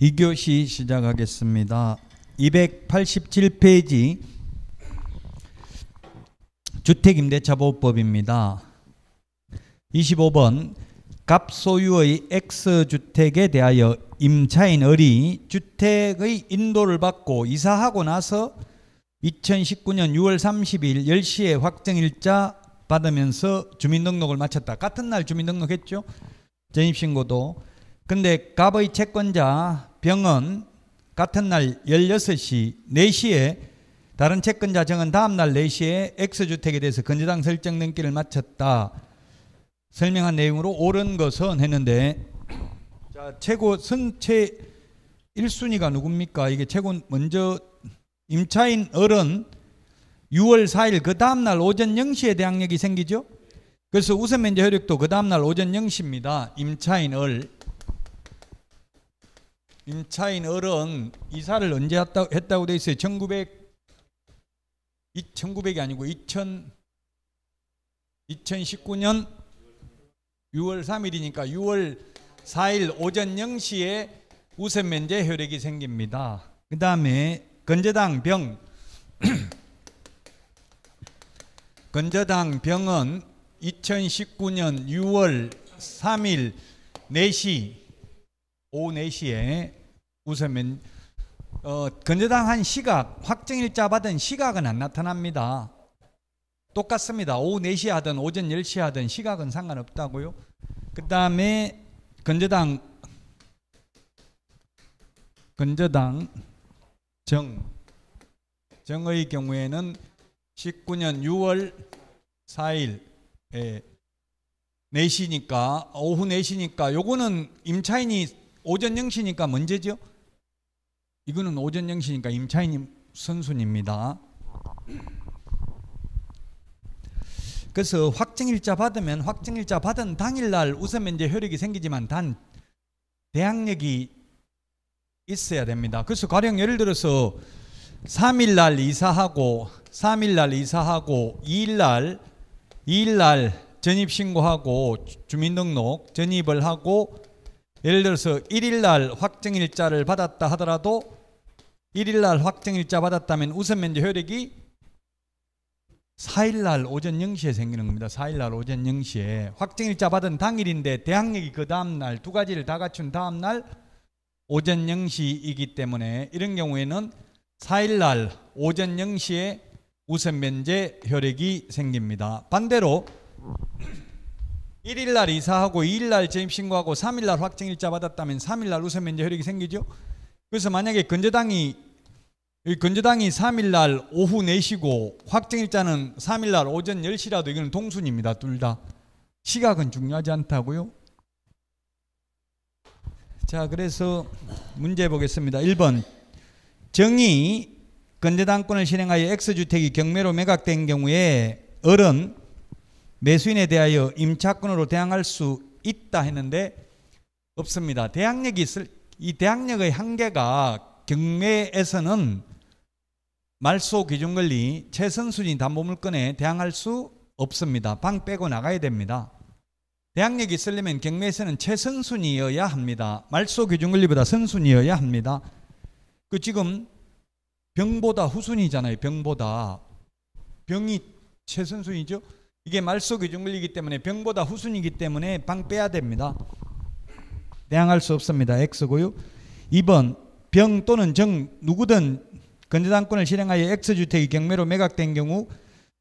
2교시 시작하겠습니다. 287페이지 주택임대차보호법입니다. 25번 갑소유의 X주택에 대하여 임차인을이 주택의 인도를 받고 이사하고 나서 2019년 6월 30일 10시에 확정일자 받으면서 주민등록을 마쳤다. 같은 날 주민등록했죠. 전입신고도 근데 갑의 채권자 병은 같은 날 16시 4시에 다른 채권자 정은 다음 날 4시에 X주택에 대해서 건재당 설정 등기를 마쳤다. 설명한 내용으로 옳은 것은 했는데 자, 최고 선체 1순위가 누굽니까? 이게 최고 먼저 임차인 어른 6월 4일 그 다음 날 오전 0시에 대항력이 생기죠. 그래서 우선 면제 효력도 그 다음 날 오전 0시입니다. 임차인 얼 임차인 어른 이사를 언제 했다, 했다고 돼 있어요? 1900 1900이 아니고 2000 2019년 6월 3일이니까 6월 4일 오전 0시에 우선 면제 효력이 생깁니다. 그 다음에 건재당 병 건재당 병은 2019년 6월 3일 4시 오후 4시에 웃으면 어, 건재당한 시각, 확정일자 받은 시각은 안 나타납니다. 똑같습니다. 오후 4시 하든 오전 10시 하든 시각은 상관없다고요. 그 다음에 건조당 건조당 정 정의 경우에는 19년 6월 4일 예, 4시니까 오후 4시니까 요거는 임차인이 오전 0시니까 문제죠. 이거는 오전 영시니까 임차인 선순입니다. 그래서 확정일자 받으면 확정일자 받은 당일날 우선 면제 효력이 생기지만 단 대항력이 있어야 됩니다. 그래서 가령 예를 들어서 3일날 이사하고 3일날 이사하고 2일날 2일날 전입 신고하고 주민등록 전입을 하고 예를 들어서 1일날 확정일자를 받았다 하더라도 1일날 확정일자 받았다면 우선 면제 효력이 4일날 오전 0시에 생기는 겁니다. 4일날 오전 0시에 확정일자 받은 당일인데 대항력이 그 다음날 두 가지를 다 갖춘 다음날 오전 0시이기 때문에 이런 경우에는 4일날 오전 0시에 우선 면제 효력이 생깁니다. 반대로 1일날 이사하고 2일날 재임신고하고 3일날 확정일자 받았다면 3일날 우선 면제 효력이 생기죠. 그래서 만약에 건재당이 건재당이 3일날 오후 4시고 확정일자는 3일날 오전 10시라도 이거는 동순입니다. 둘 다. 시각은 중요하지 않다고요? 자, 그래서 문제 보겠습니다. 1번. 정이 건대당권을 실행하여 X주택이 경매로 매각된 경우에 어른 매수인에 대하여 임차권으로 대항할 수 있다 했는데 없습니다. 대항력이 있을 이 대항력의 한계가 경매에서는 말소 기준 권리 최선 순위 담보 물건에 대항할 수 없습니다. 방 빼고 나가야 됩니다. 대항력이 있으려면 경매에서는 최선순위여야 합니다. 말소 기준 권리보다 선순위여야 합니다. 그 지금 병보다 후순위잖아요. 병보다 병이 최선순위죠. 이게 말소 기준 권리이기 때문에 병보다 후순위이기 때문에 방 빼야 됩니다. 대항할 수 없습니다. X고요. 2번 병 또는 정 누구든 건재당권을 실행하여 X주택이 경매로 매각된 경우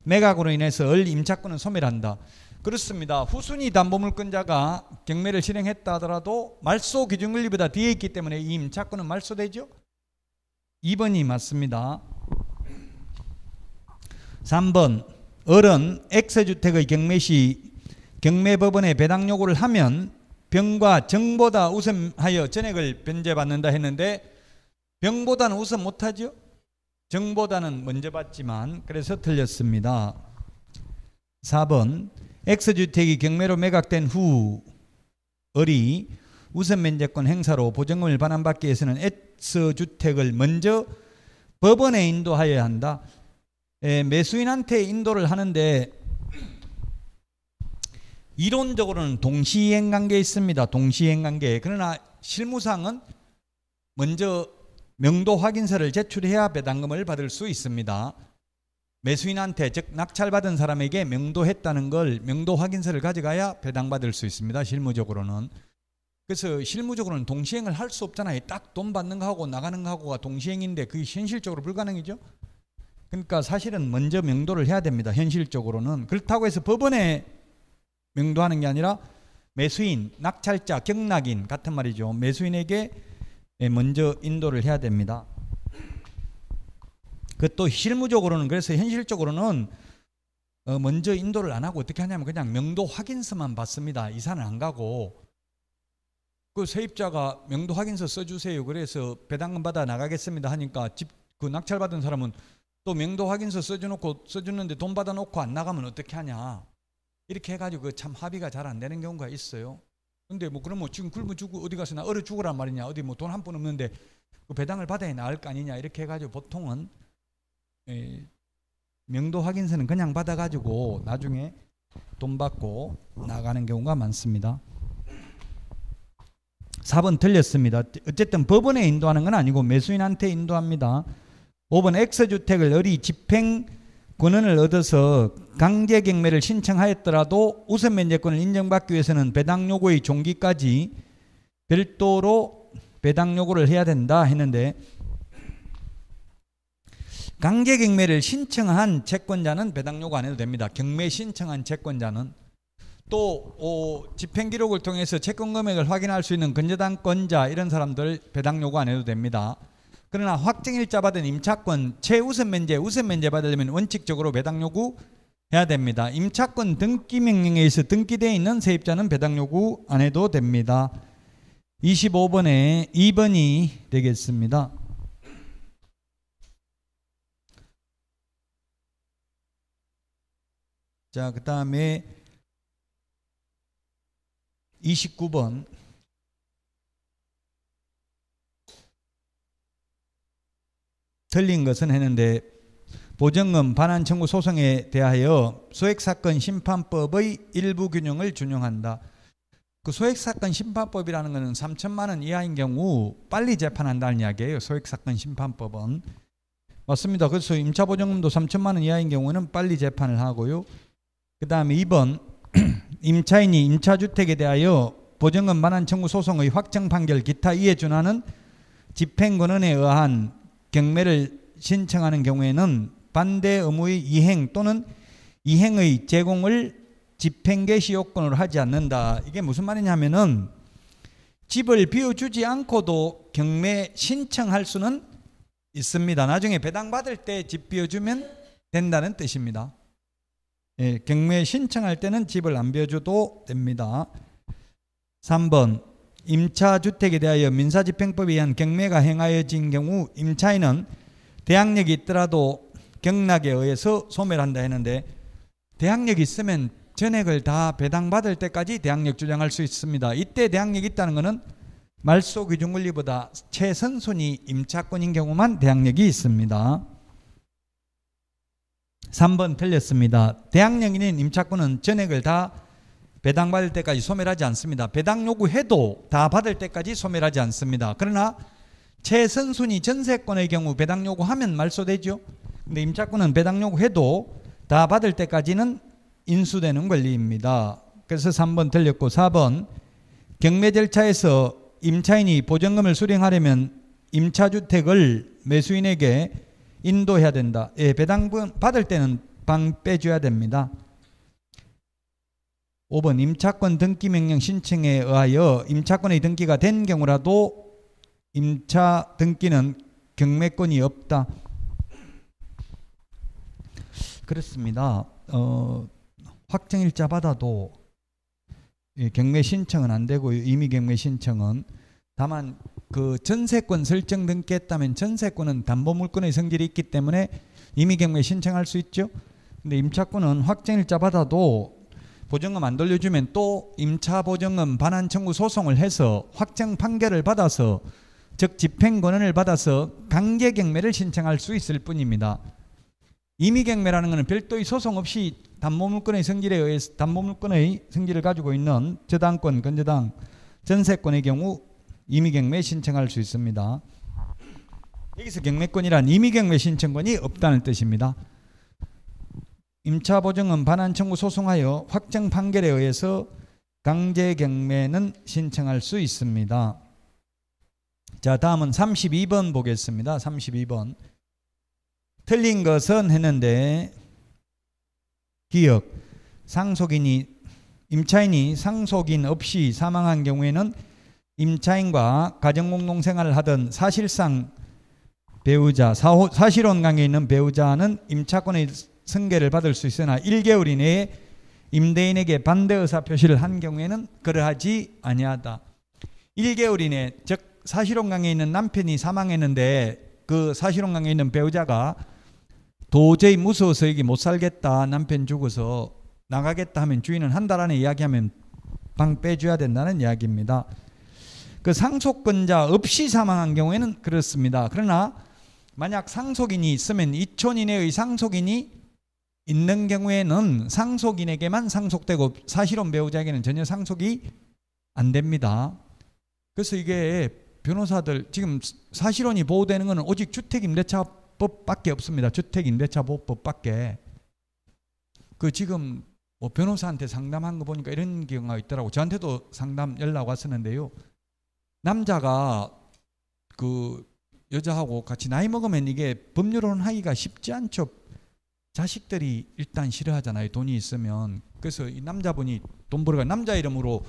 매각으로 인해서 을 임차권은 소멸한다. 그렇습니다. 후순위 담보물권자가 경매를 실행했다 하더라도 말소 기준금리보다 뒤에 있기 때문에 이 임차권은 말소되죠. 2번이 맞습니다. 3번 을은 X주택의 경매시 경매법원에 배당 요구를 하면 병과 정보다 우선하여 전액을 변제받는다 했는데 병보다는 우선 못하죠. 정보다는 먼저 받지만 그래서 틀렸습니다. 4번 X주택이 경매로 매각된 후 을이 우선 면제권 행사로 보증금을 반환받기 위해서는 X주택을 먼저 법원에 인도하여야 한다. 에, 예, 매수인한테 인도를 하는데 이론적으로는 동시행 관계에 있습니다. 동시행 관계. 그러나 실무상은 먼저 명도 확인서를 제출해야 배당금을 받을 수 있습니다. 매수인한테 즉 낙찰받은 사람에게 명도했다는 걸 명도 확인서를 가져가야 배당받을 수 있습니다. 실무적으로는. 그래서 실무적으로는 동시행을 할 수 없잖아요. 딱 돈 받는 거하고 나가는 거하고가 동시행인데 그게 현실적으로 불가능이죠. 그러니까 사실은 먼저 명도를 해야 됩니다. 현실적으로는. 그렇다고 해서 법원에 명도하는 게 아니라 매수인, 낙찰자, 경락인 같은 말이죠. 매수인에게 예, 먼저 인도를 해야 됩니다. 그것도 실무적으로는 그래서 현실적으로는 어, 먼저 인도를 안 하고 어떻게 하냐면 그냥 명도 확인서만 받습니다. 이사는 안 가고 그 세입자가 명도 확인서 써주세요. 그래서 배당금 받아 나가겠습니다 하니까 집 그 낙찰 받은 사람은 또 명도 확인서 써주놓고 써주는데 돈 받아놓고 안 나가면 어떻게 하냐? 이렇게 해가지고 그 참 합의가 잘 안 되는 경우가 있어요. 근데 뭐 그러면 뭐 지금 굶어 죽고 어디 가서 나 얼어 죽으란 말이냐 어디 뭐 돈 한 푼 없는데 그 배당을 받아야 나을 거 아니냐 이렇게 해가지고 보통은 예, 명도 확인서는 그냥 받아가지고 나중에 돈 받고 나가는 경우가 많습니다. 4번 틀렸습니다. 어쨌든 법원에 인도하는 건 아니고 매수인한테 인도합니다. 5번 X주택을 을의 집행 권한을 얻어서 강제 경매를 신청하였더라도 우선 면제권을 인정받기 위해서는 배당 요구의 종기까지 별도로 배당 요구를 해야 된다 했는데 강제 경매를 신청한 채권자는 배당 요구 안 해도 됩니다. 경매 신청한 채권자는 또 어, 집행 기록을 통해서 채권 금액을 확인할 수 있는 근저당권자 이런 사람들 배당 요구 안 해도 됩니다. 그러나 확정일자 받은 임차권 최우선 면제 우선 면제 받으려면 원칙적으로 배당 요구 해야 됩니다. 임차권 등기 명령에 있어 등기되어 있는 세입자는 배당 요구 안 해도 됩니다. 25번에 2번이 되겠습니다. 자, 그 다음에 29번 틀린 것은 했는데 보증금 반환 청구 소송에 대하여 소액 사건 심판법의 일부 균형을 준용한다. 그 소액 사건 심판법이라는 것은 3천만 원 이하인 경우 빨리 재판한다는 이야기예요. 소액 사건 심판법은 맞습니다. 그래서 임차 보증금도 3천만 원 이하인 경우는 빨리 재판을 하고요. 그다음에 2번 임차인이 임차 주택에 대하여 보증금 반환 청구 소송의 확정 판결 기타 이에 준하는 집행권원에 의한 경매를 신청하는 경우에는 반대 의무의 이행 또는 이행의 제공을 집행개시 요건으로 하지 않는다. 이게 무슨 말이냐면은 집을 비워주지 않고도 경매 신청할 수는 있습니다. 나중에 배당받을 때 집 비워주면 된다는 뜻입니다. 예, 경매 신청할 때는 집을 안 비워줘도 됩니다. 3번 임차 주택에 대하여 민사집행법에 의한 경매가 행하여진 경우 임차인은 대항력이 있더라도 경락에 의해서 소멸한다 했는데 대항력이 있으면 전액을 다 배당받을 때까지 대항력 주장할 수 있습니다. 이때 대항력이 있다는 것은 말소 기준 권리보다 최선순위 임차권인 경우만 대항력이 있습니다. 3번 틀렸습니다. 대항력 있는 임차권은 전액을 다 배당 받을 때까지 소멸하지 않습니다. 배당 요구해도 다 받을 때까지 소멸하지 않습니다. 그러나 최선순위 전세권의 경우 배당 요구하면 말소되죠. 근데 임차권은 배당 요구해도 다 받을 때까지는 인수되는 권리입니다. 그래서 3번 틀렸고 4번 경매 절차에서 임차인이 보증금을 수령하려면 임차주택을 매수인에게 인도해야 된다. 예, 배당 받을 때는 방 빼줘야 됩니다. 5번 임차권 등기 명령 신청에 의하여 임차권의 등기가 된 경우라도 임차 등기는 경매권이 없다. 그렇습니다. 어, 확정일자 받아도 경매 신청은 안 되고 임의 경매 신청은 다만 그 전세권 설정 등기했다면 전세권은 담보물권의 성질이 있기 때문에 임의 경매 신청할 수 있죠. 근데 임차권은 확정일자 받아도 보증금 안 돌려주면 또 임차 보증금 반환 청구 소송을 해서 확정 판결을 받아서 즉 집행 권한을 받아서 강제 경매를 신청할 수 있을 뿐입니다. 임의 경매라는 것은 별도의 소송 없이 담보물권의 성질에 의해 담보물권의 성질을 가지고 있는 저당권, 건저당, 전세권의 경우 임의 경매 신청할 수 있습니다. 여기서 경매권이란 임의 경매 신청권이 없다는 뜻입니다. 임차 보증은 반환 청구 소송하여 확정 판결에 의해서 강제 경매는 신청할 수 있습니다. 자, 다음은 32번 보겠습니다. 32번. 틀린 것은 했는데 기억 상속인이 임차인이 상속인 없이 사망한 경우에는 임차인과 가정공동생활을 하던 사실상 배우자 사실혼 관계 있는 배우자는 임차권의 승계를 받을 수 있으나 1개월 이내에 임대인에게 반대 의사 표시를 한 경우에는 그러하지 아니하다. 1개월 이내 즉 사실혼강에 있는 남편이 사망했는데 그 사실혼강에 있는 배우자가 도저히 무서워서 여기 못 살겠다 남편 죽어서 나가겠다 하면 주인은 한 달 안에 이야기하면 방 빼줘야 된다는 이야기입니다. 그 상속권자 없이 사망한 경우에는 그렇습니다. 그러나 만약 상속인이 있으면 이촌의 상속인이 있는 경우에는 상속인에게만 상속되고 사실혼 배우자에게는 전혀 상속이 안 됩니다. 그래서 이게 변호사들 지금 사실혼이 보호되는 것은 오직 주택임대차법밖에 없습니다. 주택임대차보호법밖에. 그 지금 뭐 변호사한테 상담한 거 보니까 이런 경우가 있더라고. 저한테도 상담 연락 왔었는데요. 남자가 그 여자하고 같이 나이 먹으면 이게 법률혼 하기가 쉽지 않죠. 자식들이 일단 싫어하잖아요. 돈이 있으면. 그래서 이 남자분이 돈 벌어가 남자 이름으로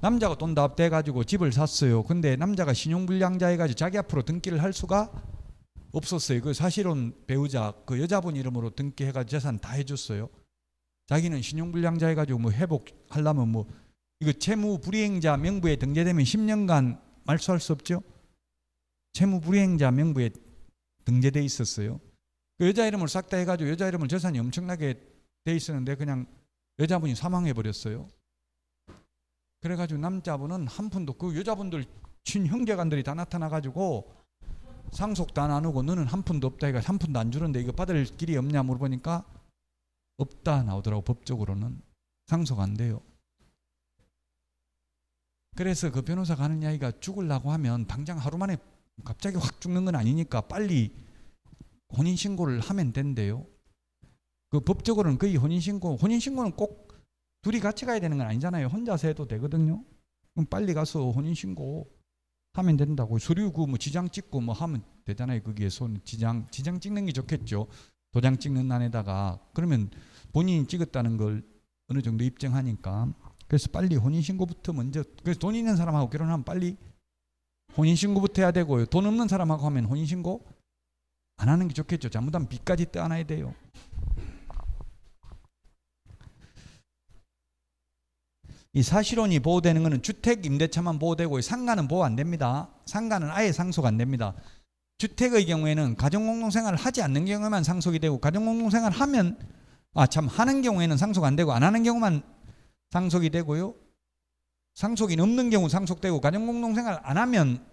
남자가 돈다떼 가지고 집을 샀어요. 근데 남자가 신용불량자해 가지고 자기 앞으로 등기를 할 수가 없었어요. 그 사실은 배우자 그 여자분 이름으로 등기해 가지고 재산 다 해줬어요. 자기는 신용불량자 해가지고 뭐 회복하려면 뭐 이거 채무 불이행자 명부에 등재되면 10년간 말소할 수 없죠. 채무 불이행자 명부에 등재돼 있었어요. 그 여자 이름을 싹 다 해가지고 여자 이름을 재산이 엄청나게 돼 있었는데 그냥 여자분이 사망해버렸어요. 그래가지고 남자분은 한 푼도 그 여자분들 친형제간들이 다 나타나가지고 상속도 안 나누고 너는 한 푼도 없다 해가 한 푼도 안 주는데 이거 받을 길이 없냐 물어보니까 없다 나오더라고 법적으로는 상속 안 돼요. 그래서 그 변호사가 하는 이야기가 죽을라고 하면 당장 하루 만에 갑자기 확 죽는 건 아니니까 빨리 혼인신고를 하면 된대요. 그 법적으로는 거의 혼인신고, 혼인신고는 꼭 둘이 같이 가야 되는 건 아니잖아요. 혼자서 해도 되거든요. 그럼 빨리 가서 혼인신고 하면 된다고. 수류구 뭐 지장 찍고 뭐 하면 되잖아요. 거기에 손 지장, 지장 찍는 게 좋겠죠. 도장 찍는 난에다가. 그러면 본인이 찍었다는 걸 어느 정도 입증하니까. 그래서 빨리 혼인신고부터 먼저, 그래서 돈 있는 사람하고 결혼하면 빨리 혼인신고부터 해야 되고요. 돈 없는 사람하고 하면 혼인신고 안 하는 게 좋겠죠. 잘못하면 빚까지 떠안아야 돼요. 이 사실혼이 보호되는 것은 주택 임대차만 보호되고 상가는 보호 안 됩니다. 상가는 아예 상속 안 됩니다. 주택의 경우에는 가정공동생활을 하지 않는 경우에만 상속이 되고 가정공동생활 하면 아 참 하는 경우에는 상속 안 되고 안 하는 경우만 상속이 되고요. 상속이 없는 경우 상속되고 가정공동생활 안 하면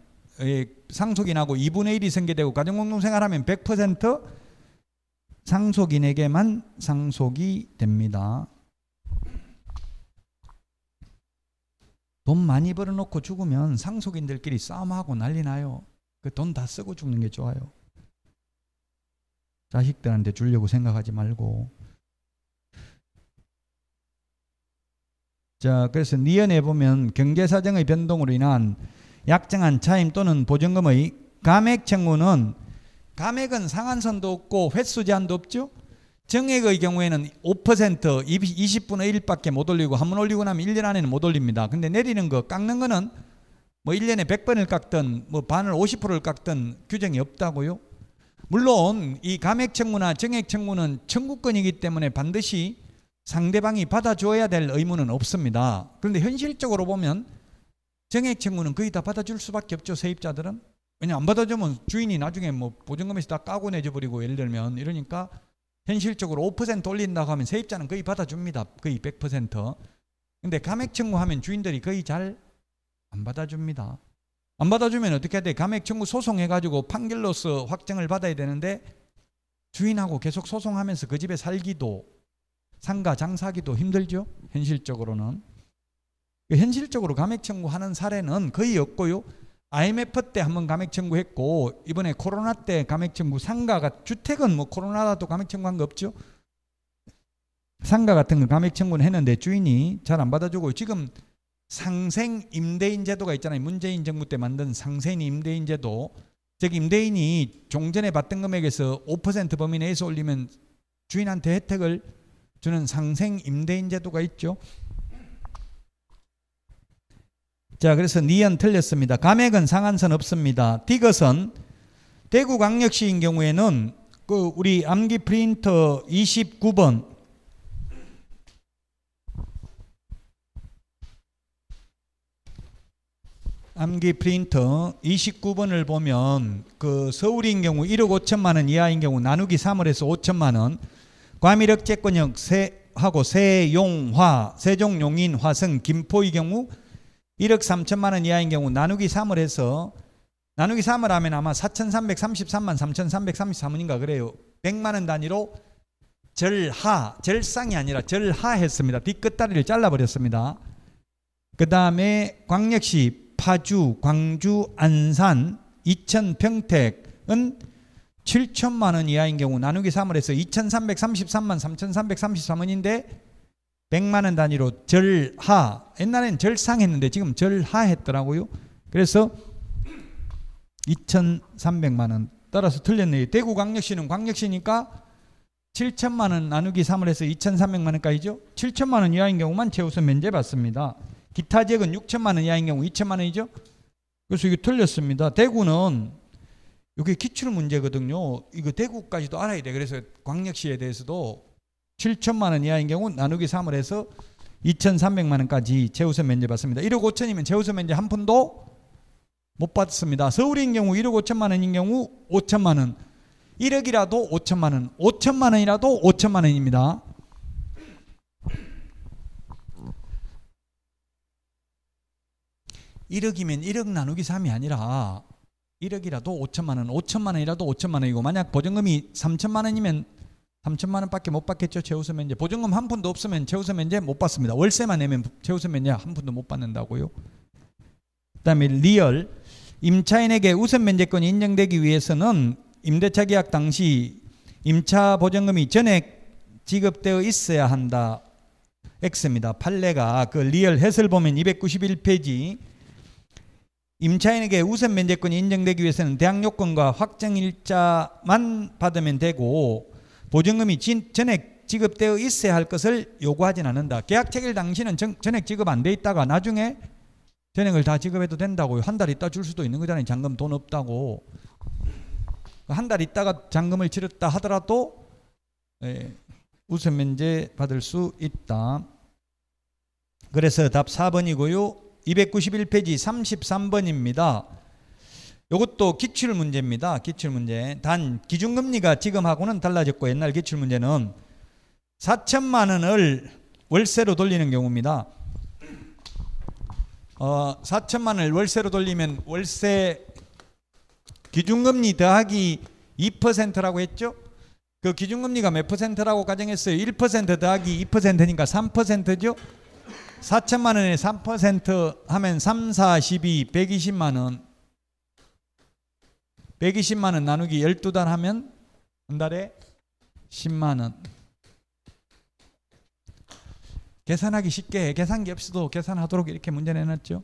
상속인하고 2분의 1이 생계되고 가정공동생활하면 100% 상속인에게만 상속이 됩니다. 돈 많이 벌어놓고 죽으면 상속인들끼리 싸움하고 난리 나요. 그 돈 다 쓰고 죽는 게 좋아요. 자식들한테 주려고 생각하지 말고. 자, 그래서 니언에 보면 경제사정의 변동으로 인한 약정한 차임 또는 보증금의 감액 청구는 감액은 상한선도 없고 횟수 제한도 없죠. 정액의 경우에는 5% 20분의 1밖에 못 올리고 한 번 올리고 나면 1년 안에는 못 올립니다. 근데 내리는 거 깎는 거는 뭐 1년에 100번을 깎든 뭐 반을 50%를 깎든 규정이 없다고요. 물론 이 감액 청구나 정액 청구는 청구권이기 때문에 반드시 상대방이 받아줘야 될 의무는 없습니다. 그런데 현실적으로 보면 정액 청구는 거의 다 받아줄 수밖에 없죠. 세입자들은. 왜냐 안 받아주면 주인이 나중에 뭐 보증금에서 다 까고 내줘버리고 예를 들면 이러니까 현실적으로 5% 올린다고 하면 세입자는 거의 받아줍니다. 거의 100%. 근데 감액 청구하면 주인들이 거의 잘 안 받아줍니다. 안 받아주면 어떻게 해야 돼? 감액 청구 소송해가지고 판결로서 확정을 받아야 되는데 주인하고 계속 소송하면서 그 집에 살기도 상가 장사기도 하 힘들죠. 현실적으로는. 그 현실적으로 감액 청구하는 사례는 거의 없고요. IMF 때 한번 감액 청구했고 이번에 코로나 때 감액 청구 상가가 주택은 뭐 코로나라도 감액 청구한 거 없죠. 상가 같은 거 감액 청구는 했는데 주인이 잘 안 받아주고 지금 상생 임대인 제도가 있잖아요. 문재인 정부 때 만든 상생 임대인 제도. 즉 임대인이 종전에 받던 금액에서 5% 범위 내에서 올리면 주인한테 혜택을 주는 상생 임대인 제도가 있죠. 자, 그래서 니은 틀렸습니다. 감액은 상한선 없습니다. 디귿은 대구 광역시인 경우에는 그 우리 암기 프린터 29번 암기 프린터 29번을 보면 그 서울인 경우 1억 5천만 원 이하인 경우 나누기 3을해서 5천만 원 과밀억제권역 세하고 세용화 세종용인 화성 김포의 경우 1억 3천만 원 이하인 경우 나누기 3을 해서 나누기 3을 하면 아마 4,333만 3,333원인가 그래요. 100만 원 단위로 절하, 절상이 아니라 절하했습니다. 뒤끝다리를 잘라버렸습니다. 그 다음에 광역시 파주, 광주, 안산, 이천, 평택은 7천만 원 이하인 경우 나누기 3을 해서 2,333만 3,333원인데 100만 원 단위로 절하 옛날엔 절상했는데 지금 절하했더라고요. 그래서 2,300만 원 따라서 틀렸네요. 대구 광역시는 광역시니까 7천만 원 나누기 3을 해서 2,300만 원까지죠. 7천만 원 이하인 경우만 최우선 면제받습니다. 기타 지역은 6천만 원 이하인 경우 2천만 원이죠. 그래서 이게 틀렸습니다. 대구는 이게 기출 문제거든요. 이거 대구까지도 알아야 돼. 그래서 광역시에 대해서도 7천만 원 이하인 경우 나누기 3을 해서 2,300만 원까지 재우선 면제 받습니다. 1억 5천이면 재우선 면제 한 푼도 못 받습니다. 서울인 경우 1억 5천만 원인 경우 5천만 원. 1억이라도 5천만 원. 5천만 원이라도 5천만 원입니다. 1억이면 1억 나누기 3이 아니라 1억이라도 5천만 원, 5천만 원이라도 5천만 원이고 만약 보증금이 3천만 원이면 3천만 원밖에 못 받겠죠. 최우수 면제. 보증금 한 푼도 없으면 최우수 면제 못 받습니다. 월세만 내면 최우수 면제 한 푼도 못 받는다고요. 그다음에 리얼 임차인에게 우선 면제권이 인정되기 위해서는 임대차 계약 당시 임차 보증금이 전액 지급되어 있어야 한다. X입니다. 판례가 그 리얼 해설 보면 291페이지 임차인에게 우선 면제권이 인정되기 위해서는 대항 요건과 확정 일자만 받으면 되고 보증금이 진, 전액 지급되어 있어야 할 것을 요구하진 않는다. 계약 체결 당시는 전, 전액 지급 안 돼 있다가 나중에 전액을 다 지급해도 된다고 한 달 있다 줄 수도 있는 거잖아요. 잔금 돈 없다고. 한 달 있다가 잔금을 치렀다 하더라도 예, 우선 면제 받을 수 있다. 그래서 답 4번이고요. 291페이지 33번입니다. 이것도 기출 문제입니다. 기출 문제. 단 기준금리가 지금하고는 달라졌고 옛날 기출 문제는 4천만 원을 월세로 돌리는 경우입니다. 어, 4천만 원을 월세로 돌리면 월세 기준금리 더하기 2%라고 했죠? 그 기준금리가 몇 퍼센트라고 가정했어요? 1% 더하기 2%니까 3%죠? 4천만 원에 3% 하면 3, 4, 12, 120만 원. 120만 원 나누기 12달 하면 한 달에 10만 원. 계산하기 쉽게 계산기 없이도 계산하도록 이렇게 문제 내놨죠.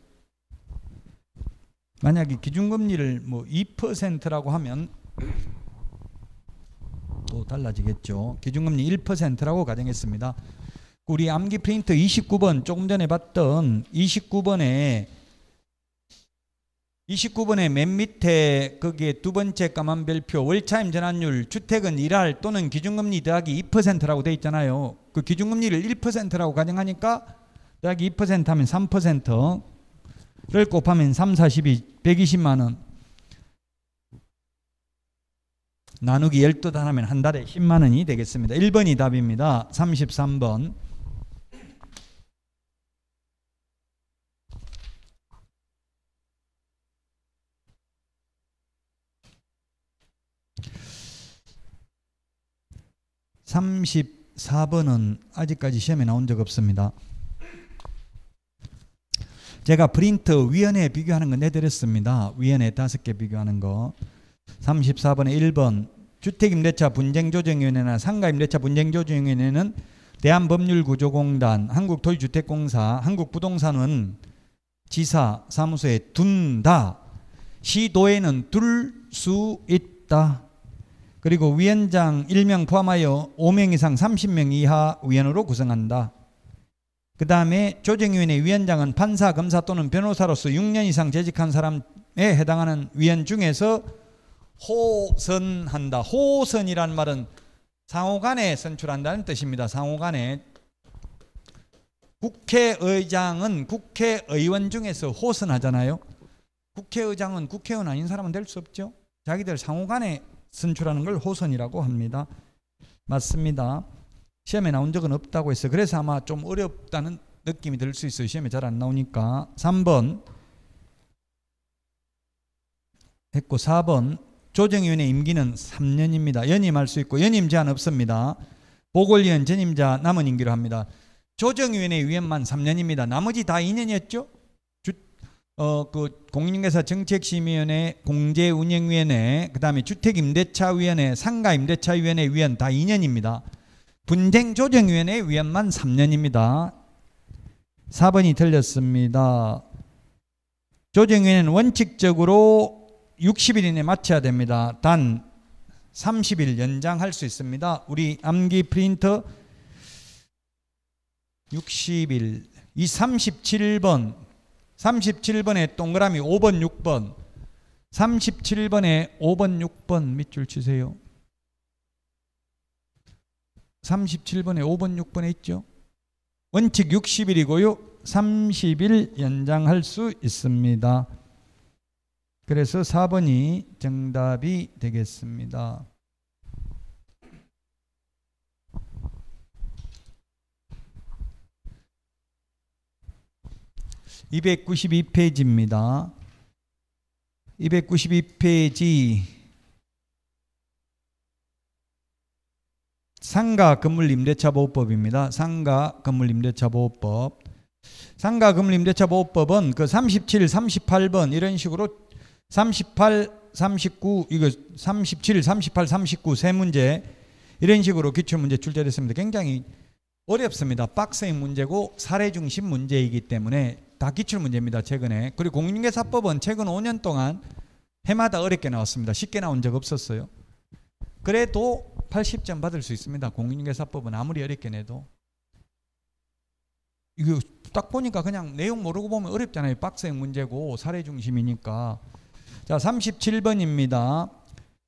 만약에 기준금리를 뭐 2%라고 하면 또 달라지겠죠. 기준금리 1%라고 가정했습니다. 우리 암기 프린트 29번 조금 전에 봤던 29번에 29번에 맨 밑에 거기에 두 번째 까만 별표 월차임 전환율 주택은 1할 또는 기준금리 더하기 2%라고 돼 있잖아요. 그 기준금리를 1%라고 가정하니까 더하기 2% 하면 3%를 곱하면 3, 42, 120만 원 나누기 12단 하면 한 달에 10만 원이 되겠습니다. 1번이 답입니다. 33번 34번은 아직까지 시험에 나온 적 없습니다. 제가 프린트 위원회 비교하는 거 내드렸습니다. 위원회 다섯 개 비교하는 거. 34번에 1번 주택임대차 분쟁조정위원회나 상가임대차 분쟁조정위원회는 대한법률구조공단, 한국토지주택공사, 한국부동산은 지사 사무소에 둔다. 시도에는 둘 수 있다. 그리고 위원장 1명 포함하여 5명 이상 30명 이하 위원으로 구성한다. 그 다음에 조정위원회 위원장은 판사, 검사 또는 변호사로서 6년 이상 재직한 사람에 해당하는 위원 중에서 호선한다. 호선이란 말은 상호간에 선출한다는 뜻입니다. 상호간에 국회의장은 국회의원 중에서 호선하잖아요. 국회의장은 국회의원 아닌 사람은 될 수 없죠. 자기들 상호간에 선출하는 걸 호선이라고 합니다. 맞습니다. 시험에 나온 적은 없다고 했어요. 그래서 아마 좀 어렵다는 느낌이 들 수 있어요. 시험에 잘 안 나오니까. 3번 했고 4번 조정위원회 임기는 3년입니다. 연임할 수 있고 연임 제한 없습니다. 보궐위원 전임자 남은 임기로 합니다. 조정위원회 위원만 3년입니다. 나머지 다 2년이었죠? 어그 공인중개사 정책심의위원회 공제운영위원회 그다음에 주택임대차위원회 상가임대차위원회 위원 다 2년입니다. 분쟁조정위원회 위원만 3년입니다. 4번이 틀렸습니다. 조정위원회는 원칙적으로 60일 이내에 마쳐야 됩니다. 단 30일 연장할 수 있습니다. 우리 암기 프린터 60일 이 37번 37번에 동그라미 5번 6번 37번에 5번 6번 밑줄 치세요 37번에 5번 6번에 있죠 원칙 60일이고요 30일 연장할 수 있습니다 그래서 4번이 정답이 되겠습니다 292페이지입니다. 292페이지 상가 건물 임대차 보호법입니다. 상가 건물 임대차 보호법. 상가 건물 임대차 보호법은 그 37, 38번 이런 식으로 38, 39 이거 37, 38, 39 세 문제 이런 식으로 기출 문제 출제됐습니다. 굉장히 어렵습니다. 빡세인 문제고 사례 중심 문제이기 때문에 다 기출 문제입니다. 최근에. 그리고 공인중개사법은 최근 5년 동안 해마다 어렵게 나왔습니다. 쉽게 나온 적 없었어요. 그래도 80점 받을 수 있습니다. 공인중개사법은 아무리 어렵게 내도. 이거 딱 보니까 그냥 내용 모르고 보면 어렵잖아요. 박스의 문제고 사례 중심이니까. 자, 37번입니다.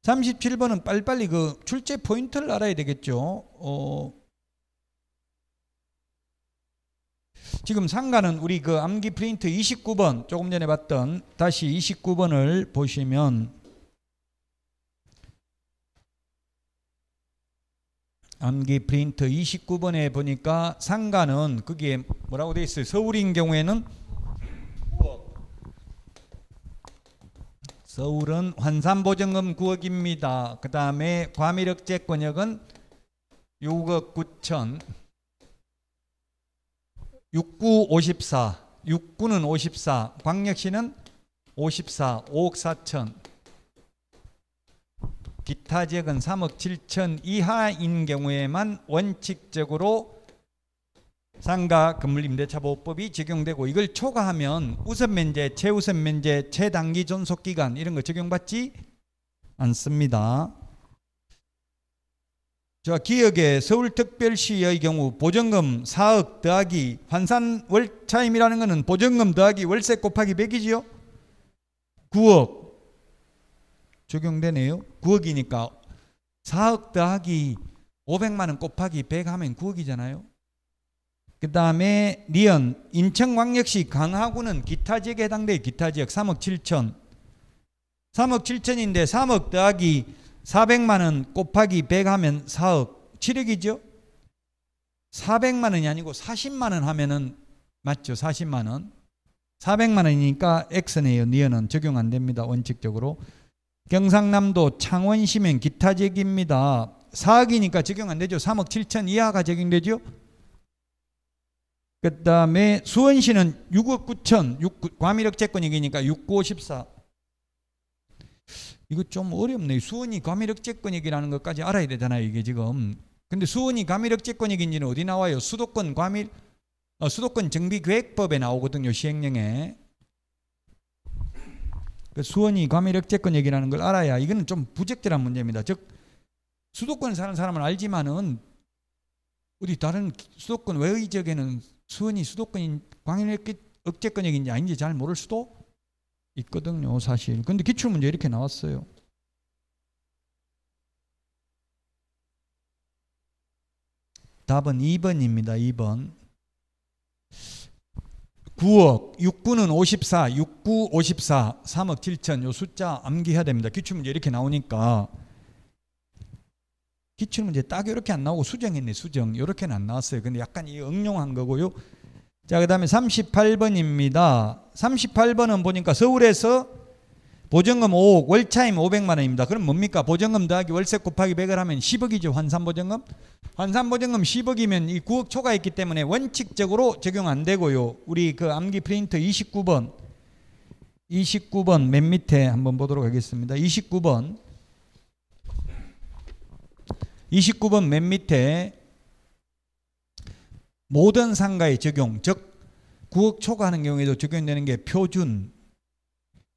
37번은 빨리빨리 그 출제 포인트를 알아야 되겠죠. 어, 지금 상가는 우리 그 암기 프린트 29번 조금 전에 봤던 다시 29번을 보시면 암기 프린트 29번에 보니까 상가는 거기에 뭐라고 돼 있어요? 서울인 경우에는 서울은 환산보증금 9억입니다. 그 다음에 과밀억제 권역은 6억 9천 6 9 54, 6구는 54, 광역시는 54, 5억 4천. 기타 지역은 3억 7천 이하인 경우에만 원칙적으로 상가 건물 임대차 보호법이 적용되고 이걸 초과하면 우선 면제, 최우선 면제, 최단기 존속 기간 이런 거 적용받지 않습니다. 저 기억에 서울특별시의 경우 보증금 4억 더하기 환산 월차임이라는 것은 보증금 더하기 월세 곱하기 100이지요. 9억 적용되네요. 9억이니까 4억 더하기 500만 원 곱하기 100 하면 9억이잖아요. 그 다음에 리언 인천광역시 강화구는 기타 지역에 해당돼요. 기타 지역 3억 7천 3억 7천인데 3억 더하기 400만 원 곱하기 100 하면 4억 7억이죠? 400만 원이 아니고 40만 원 하면은 맞죠? 40만 원. 400만 원이니까 엑스네요 니어는 적용 안 됩니다. 원칙적으로. 경상남도 창원시면 기타 지역입니다. 4억이니까 적용 안 되죠. 3억 7천 이하가 적용되죠. 그 다음에 수원시는 6억 9천, 6, 과밀억제권이니까 6, 9, 14. 이거 좀 어렵네. 수원이 과밀억제권역이라는 것까지 알아야 되잖아요. 이게 지금. 근데 수원이 과밀억제권역인지는 어디 나와요? 수도권 과밀 어, 수도권 정비계획법에 나오거든요. 시행령에. 그 수원이 과밀억제권역이라는 걸 알아야 이거는 좀 부적절한 문제입니다. 즉 수도권 사는 사람은 알지만은 어디 다른 수도권 외의 지역에는 수원이 수도권인 광역억제권역인지 아닌지 잘 모를 수도 있거든요, 사실. 근데 기출문제 이렇게 나왔어요. 답은 2번입니다. 2번. 9억, 6구는 54, 6구 54, 3억 7천 요 숫자 암기해야 됩니다. 기출문제 이렇게 나오니까 기출문제 딱 이렇게 안 나오고 수정했네 수정 요렇게는안 나왔어요. 근데 약간 이 응용한 거고요. 자, 그 다음에 38번입니다. 38번은 보니까 서울에서 보증금 5억, 월차임 500만 원입니다. 그럼 뭡니까? 보증금 더하기 월세 곱하기 100을 하면 10억이죠. 환산보증금. 환산보증금 10억이면 이 9억 초과 있기 때문에 원칙적으로 적용 안 되고요. 우리 그 암기 프린트 29번 29번 맨 밑에 한번 보도록 하겠습니다. 29번 29번 맨 밑에 모든 상가에 적용, 즉 9억 초과하는 경우에도 적용되는 게 표준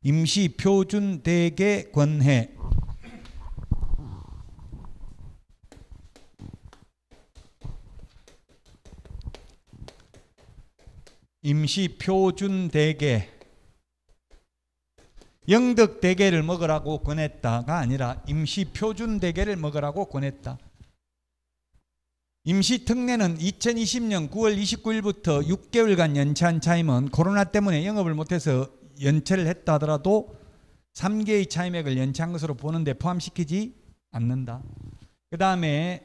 임시 표준 대개 권해 임시 표준 대개 영덕 대게를 먹으라고 권했다가 아니라 임시 표준 대게를 먹으라고 권했다. 임시 특례는 2020년 9월 29일부터 6개월간 연체한 차임은 코로나 때문에 영업을 못해서 연체를 했다 하더라도 3개의 차임액을 연체한 것으로 보는데 포함시키지 않는다. 그 다음에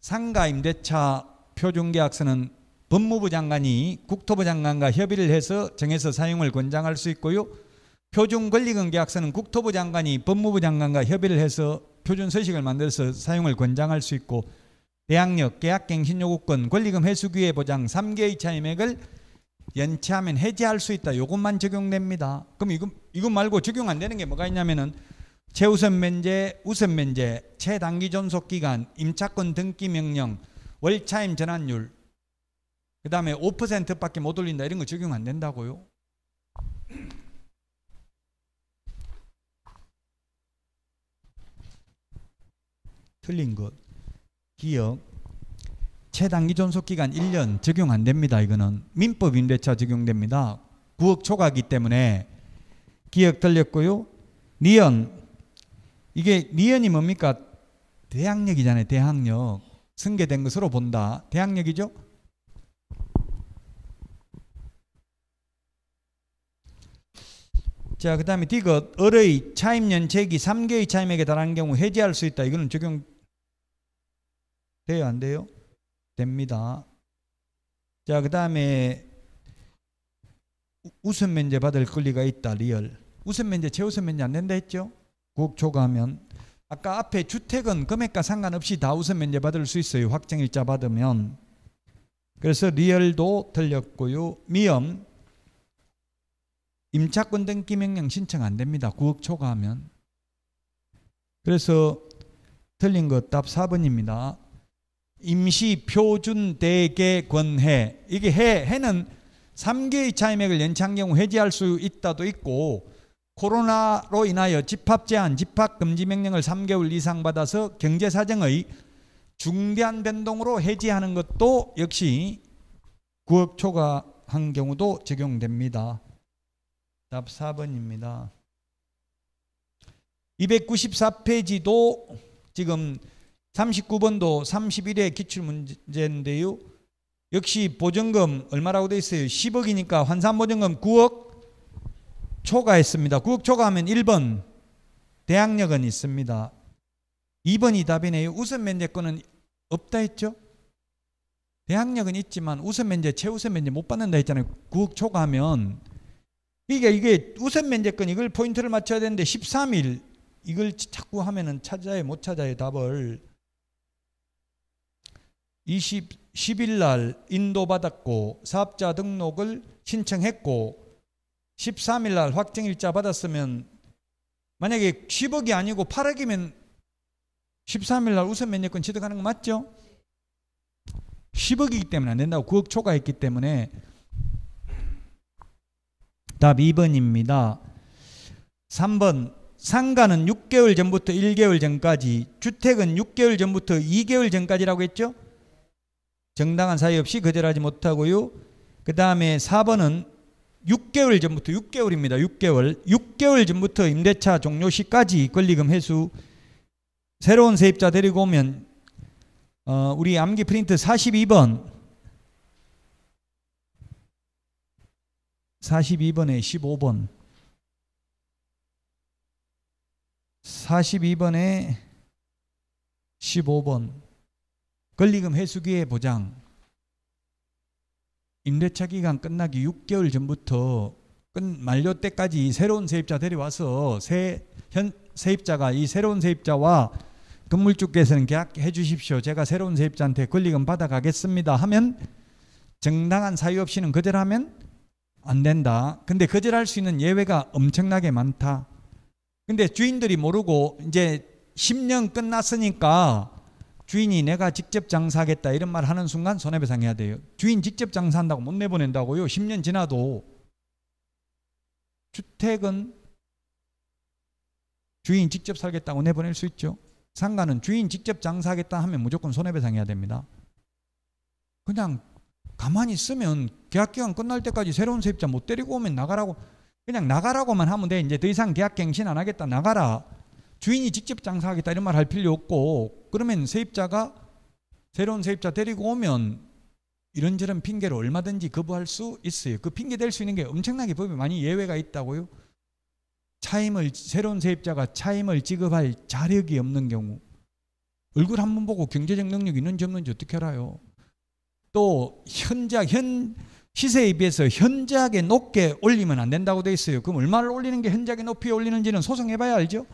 상가 임대차 표준계약서는 법무부 장관이 국토부 장관과 협의를 해서 정해서 사용을 권장할 수 있고요. 표준 권리금 계약서는 국토부 장관이 법무부 장관과 협의를 해서 표준 서식을 만들어서 사용을 권장할 수 있고 대항력, 계약갱, 신요구권, 권리금 회수기회 보장 3개의 차임액을 연체하면 해지할 수 있다. 이것만 적용됩니다. 그럼 이거, 이거 말고 적용 안 되는 게 뭐가 있냐면은 최우선 면제, 우선 면제, 최단기 존속 기간, 임차권 등기 명령, 월차임 전환율, 그 다음에 5%밖에 못 올린다 이런 거 적용 안 된다고요. 틀린 것. 기억 최단기 존속기간 1년 적용 안 됩니다. 이거는 민법 임대차 적용됩니다. 9억 초과기 때문에 기억 들렸고요. 니언 이게 니언이 뭡니까? 대항력이잖아요. 대항력 승계된 것으로 본다. 대항력이죠. 자, 그 다음에 디귿, 을의 차임년책기 3개의 차임에게 달한 경우 해지할 수 있다. 이거는 적용 돼요, 안 돼요? 됩니다. 자, 그 다음에 우선 면제 받을 권리가 있다, 리얼. 우선 면제, 최우선 면제 안 된다 했죠? 국 초과하면. 아까 앞에 주택은 금액과 상관없이 다 우선 면제 받을 수 있어요. 확정일자 받으면. 그래서 리얼도 들렸고요. 미엄, 임차권 등기 명령 신청 안 됩니다. 9억 초과하면. 그래서 틀린 것 답 4번입니다. 임시 표준 대개 권해 이게 해 해는 3개의 차임액을 연체 경우 해지할 수 있다도 있고 코로나로 인하여 집합 제한, 집합 금지 명령을 3개월 이상 받아서 경제 사정의 중대한 변동으로 해지하는 것도 역시 9억 초과한 경우도 적용됩니다. 답 4번입니다. 294페이지도 지금 39번도 31의 기출문제인데요. 역시 보증금 얼마라고 돼 있어요? 10억이니까 환산보증금 9억 초과했습니다. 9억 초과하면 1번 대항력은 있습니다. 2번이 답이네요. 우선 면제권은 없다 했죠? 대항력은 있지만 우선 면제, 최우선 면제 못 받는다 했잖아요. 9억 초과하면 이게 그러니까 이게 우선 면제권 이걸 포인트를 맞춰야 되는데 13일 이걸 자꾸 하면은 찾아요 못 찾아요 답을 20, 10일 날 인도받았고 사업자 등록을 신청했고 13일 날 확정일자 받았으면 만약에 10억이 아니고 8억이면 13일 날 우선 면역권 취득하는 거 맞죠? 10억이기 때문에 안 된다고 9억 초과했기 때문에 답 2번입니다. 3번 상가는 6개월 전부터 1개월 전까지 주택은 6개월 전부터 2개월 전까지라고 했죠? 정당한 사유 없이 거절하지 못하고요. 그 다음에 4번은 6개월 전부터 6개월입니다. 6개월. 6개월 전부터 임대차 종료 시까지 권리금 회수 새로운 세입자 데리고 오면 어, 우리 암기 프린트 42번 42번에 15번 42번에 15번 권리금 회수기회 보장 임대차 기간 끝나기 6개월 전부터 끝 만료 때까지 새로운 세입자 데려와서 새현 세입자가 이 새로운 세입자와 건물주께서는 계약해 주십시오. 제가 새로운 세입자한테 권리금 받아가겠습니다. 하면 정당한 사유 없이는 거절하면 안 된다. 근데 거절할 수 있는 예외가 엄청나게 많다. 근데 주인들이 모르고 이제 10년 끝났으니까 주인이 내가 직접 장사하겠다 이런 말 하는 순간 손해배상해야 돼요. 주인 직접 장사한다고 못 내보낸다고요. 10년 지나도 주택은 주인 직접 살겠다고 내보낼 수 있죠. 상가는 주인 직접 장사하겠다 하면 무조건 손해배상해야 됩니다. 그냥 가만히 있으면 계약기간 끝날 때까지 새로운 세입자 못 데리고 오면 나가라고 그냥 나가라고만 하면 돼. 이제 더 이상 계약갱신 안 하겠다. 나가라. 주인이 직접 장사하겠다 이런 말 할 필요 없고 그러면 세입자가 새로운 세입자 데리고 오면 이런저런 핑계를 얼마든지 거부할 수 있어요. 그 핑계 될 수 있는 게 엄청나게 법에 많이 예외가 있다고요. 차임을 새로운 세입자가 차임을 지급할 자력이 없는 경우 얼굴 한 번 보고 경제적 능력이 있는지 없는지 어떻게 알아요? 또 현작 현 시세에 비해서 현저하게 높게 올리면 안 된다고 돼 있어요. 그럼 얼마를 올리는 게 현작에 높이 올리는지는 소송해봐야 알죠.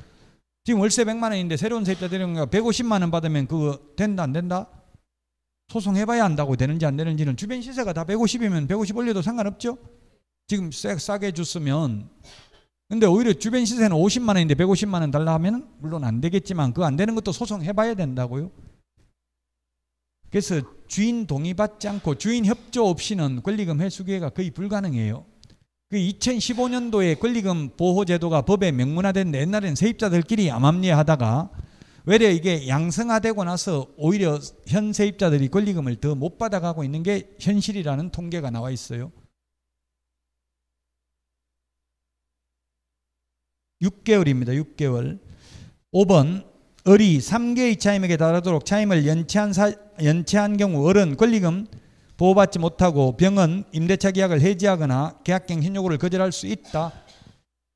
지금 월세 100만 원인데 새로운 세입자 되는 거가 150만 원 받으면 그거 된다 안 된다? 소송해봐야 한다고 되는지 안 되는지는 주변 시세가 다 150이면 150 올려도 상관없죠? 지금 싸게 줬으면 근데 오히려 주변 시세는 50만 원인데 150만 원 달라 하면 물론 안 되겠지만 그 안 되는 것도 소송해봐야 된다고요. 그래서 주인 동의 받지 않고 주인 협조 없이는 권리금 회수기회가 거의 불가능해요. 그 2015년도에 권리금 보호 제도가 법에 명문화된 옛날엔 세입자들끼리 암암리하다가 외려 이게 양성화되고 나서 오히려 현 세입자들이 권리금을 더 못 받아가고 있는 게 현실이라는 통계가 나와 있어요. 6개월입니다. 6개월. 5번 을이 3개의 차임에게 달하도록 차임을 연체한, 사, 연체한 경우 을은 권리금 보호받지 못하고 병은 임대차 계약을 해지하거나 계약갱신 요구를 거절할 수 있다.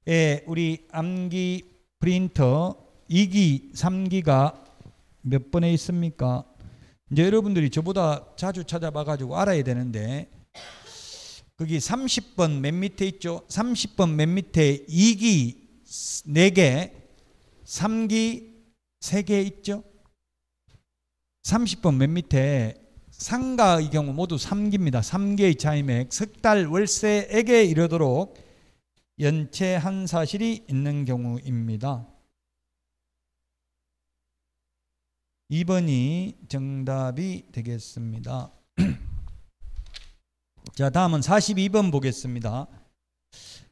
예, 우리 암기 프린터 2기, 3기가 몇 번에 있습니까? 이제 여러분들이 저보다 자주 찾아봐 가지고 알아야 되는데 거기 30번 맨 밑에 있죠? 30번 맨 밑에 2기 4개, 3기 3개 있죠? 30번 맨 밑에 상가의 경우 모두 3기입니다. 3개의 차임액 석달 월세액에 이르도록 연체한 사실이 있는 경우입니다. 2번이 정답이 되겠습니다. 자 다음은 42번 보겠습니다.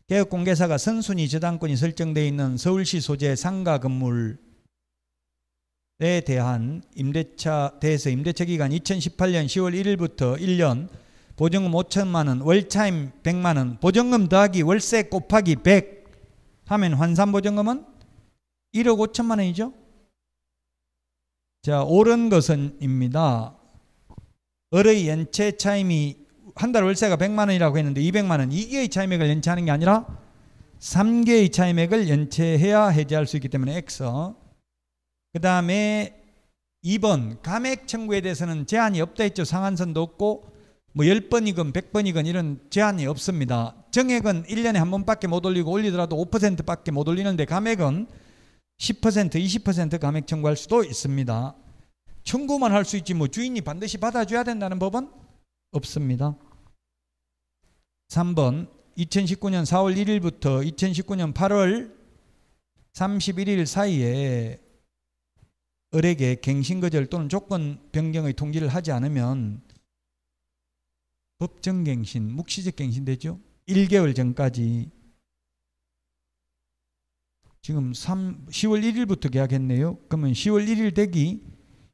개업공개사가 선순위 저당권이 설정되어 있는 서울시 소재 상가 건물 에 대한 임대차 대해서 임대차 기간 2018년 10월 1일부터 1년 보증금 5천만 원, 월차임 100만 원, 보증금 더하기 월세 곱하기 100 하면 환산 보증금은 1억 5천만 원이죠. 자, 옳은 것은입니다. 을의 연체 차임이 한 달 월세가 100만 원이라고 했는데 200만 원 2개의 차임액을 연체하는 게 아니라 3개의 차임액을 연체해야 해지할수 있기 때문에 X 그 다음에 2번 감액 청구에 대해서는 제한이 없다 했죠. 상한선도 없고 뭐 10번이건 100번이건 이런 제한이 없습니다. 정액은 1년에 한 번밖에 못 올리고 올리더라도 5%밖에 못 올리는데 감액은 10% 20% 감액 청구할 수도 있습니다. 청구만 할 수 있지 뭐 주인이 반드시 받아줘야 된다는 법은 없습니다. 3번 2019년 4월 1일부터 2019년 8월 31일 사이에 을에게 갱신거절 또는 조건 변경의 통지를 하지 않으면 법정갱신, 묵시적 갱신 되죠. 1개월 전까지 지금 3, 10월 1일부터 계약했네요. 그러면 10월 1일 되기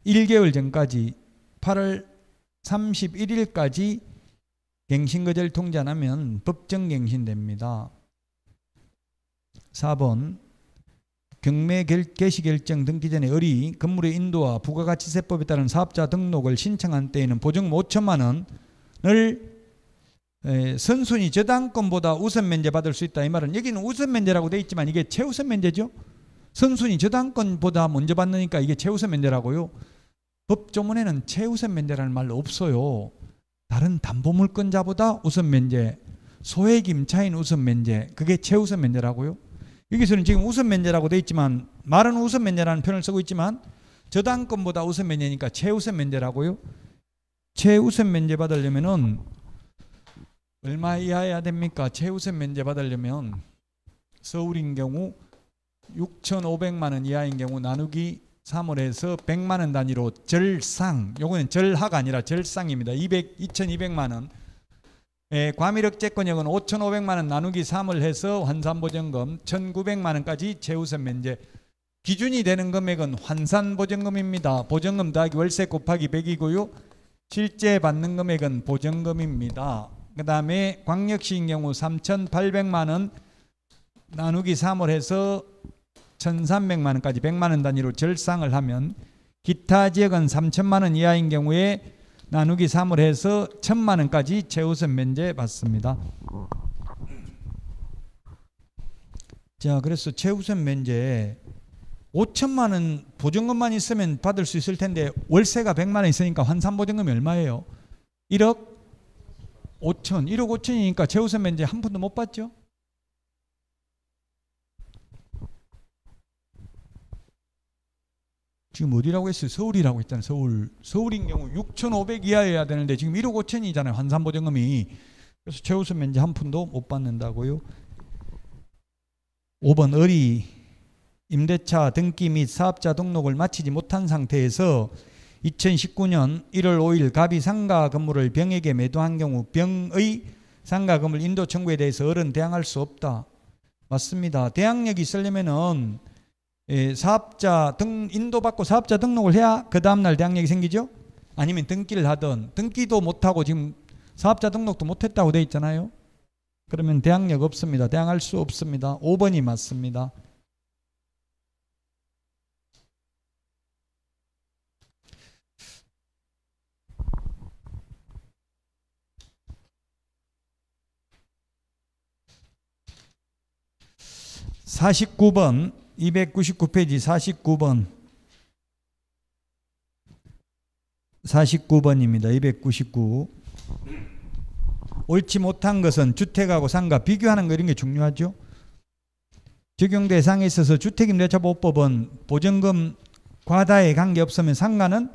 1개월 전까지 8월 31일까지 갱신거절 통지 안 하면 법정갱신됩니다. 4번 경매 결, 개시 결정 등기 전에 을이 건물의 인도와 부가가치세법에 따른 사업자 등록을 신청한 때에는 보증 5천만 원을 에, 선순위 저당권보다 우선 면제받을 수 있다 이 말은 여기는 우선 면제라고 돼 있지만 이게 최우선 면제죠. 선순위 저당권보다 먼저 받느니까 이게 최우선 면제라고요. 법조문에는 최우선 면제라는 말 없어요. 다른 담보물권자보다 우선 면제, 소액 임차인 우선 면제, 그게 최우선 면제라고요. 여기서는 지금 우선 면제라고 되어 있지만 말은 우선 면제라는 표현을 쓰고 있지만 저당권보다 우선 면제니까 최우선 면제라고요. 최우선 면제 받으려면은 얼마 이하야 됩니까? 최우선 면제 받으려면 서울인 경우 6,500만 원 이하인 경우 나누기 3월 해서 100만 원 단위로 절상 요거는 절하가 아니라 절상입니다. 200, 2,200만 원 예, 과밀억제권역은 5,500만 원 나누기 3을 해서 환산보증금 1,900만 원까지 최우선 면제. 기준이 되는 금액은 환산보증금입니다. 보증금 더하기 월세 곱하기 100이고요. 실제 받는 금액은 보증금입니다. 그 다음에 광역시인 경우 3,800만 원 나누기 3을 해서 1,300만 원까지 100만 원 단위로 절상을 하면 기타 지역은 3 0 0 0만원 이하인 경우에 나누기 3을 해서 천만 원까지 최우선 면제 받습니다. 자, 그래서 최우선 면제 5천만 원 보증금만 있으면 받을 수 있을 텐데 월세가 100만 원 있으니까 환산 보증금이 얼마예요? 1억 5천, 1억 5천이니까 최우선 면제 한 푼도 못 받죠? 지금 어디라고 했어요? 서울이라고 했잖아요. 서울. 서울인 경우 6,500 이하여야 되는데 지금 1억 5천이잖아요. 환산보증금이. 그래서 최우수 면제 한 푼도 못 받는다고요. 5번 어리 임대차 등기 및 사업자 등록을 마치지 못한 상태에서 2019년 1월 5일 갑이 상가 건물을 병에게 매도한 경우 병의 상가 건물 인도 청구에 대해서 어른 대항할 수 없다. 맞습니다. 대항력이 있으려면은 예, 사업자 등 인도받고 사업자 등록을 해야 그 다음날 대항력이 생기죠. 아니면 등기를 하든 등기도 못하고 지금 사업자 등록도 못했다고 돼 있잖아요. 그러면 대항력 없습니다. 대항할 수 없습니다. 5번이 맞습니다. (49번) 299페이지 49번 49번입니다. 299 옳지 못한 것은 주택하고 상가 비교하는 거 이런 게 중요하죠. 적용 대상에 있어서 주택임대차보호법은 보증금 과다에 관계없으면 상가는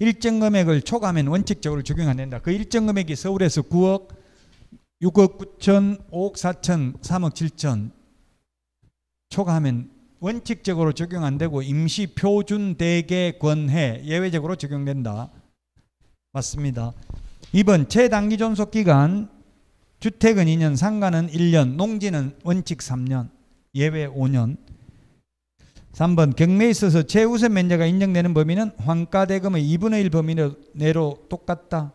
일정 금액을 초과하면 원칙적으로 적용 안 된다. 그 일정 금액이 서울에서 9억, 6억 9천, 5억 4천, 3억 7천 초과하면 원칙적으로 적용 안 되고 임시 표준 대개 권해 예외적으로 적용된다. 맞습니다. 2번 최단기 존속 기간 주택은 2년, 상가는 1년, 농지는 원칙 3년, 예외 5년. 3번 경매에 있어서 최우선 면제가 인정되는 범위는 환가대금의 2분의 1 범위 내로 똑같다.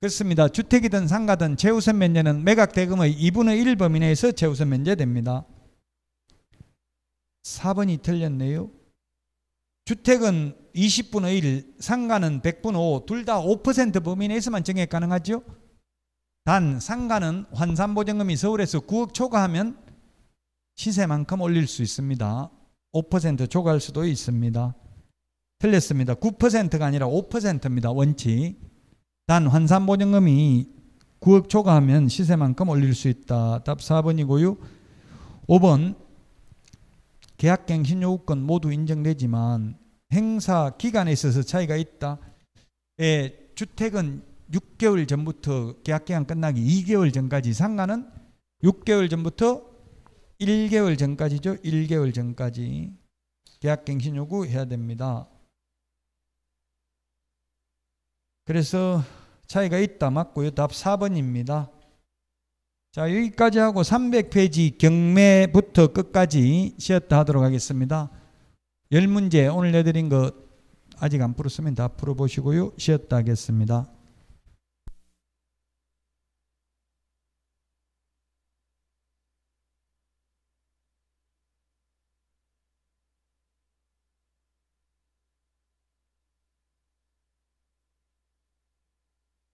그렇습니다. 주택이든 상가든 최우선 면제는 매각대금의 2분의 1 범위 내에서 최우선 면제됩니다. 4번이 틀렸네요. 주택은 20분의 1, 상가는 100분의 5, 둘다 5% 범위 내에서만 증액 가능하죠. 단 상가는 환산보증금이 서울에서 9억 초과하면 시세만큼 올릴 수 있습니다. 5% 초과할 수도 있습니다. 틀렸습니다. 9%가 아니라 5%입니다. 원칙. 단 환산보증금이 9억 초과하면 시세만큼 올릴 수 있다. 답 4번이고요. 5번 계약갱 신요구권 모두 인정되지만 행사 기간에 있어서 차이가 있다. 예, 주택은 6개월 전부터 계약 기간 끝나기 2개월 전까지 상가는 6개월 전부터 1개월 전까지죠. 1개월 전까지 계약갱신 요구 해야 됩니다. 그래서 차이가 있다 맞고요. 답 4번입니다. 자, 여기까지 하고 300페이지 경매부터 끝까지 쉬었다 하도록 하겠습니다. 10문제 오늘 내드린 것 아직 안 풀었으면 다 풀어보시고요. 쉬었다 하겠습니다.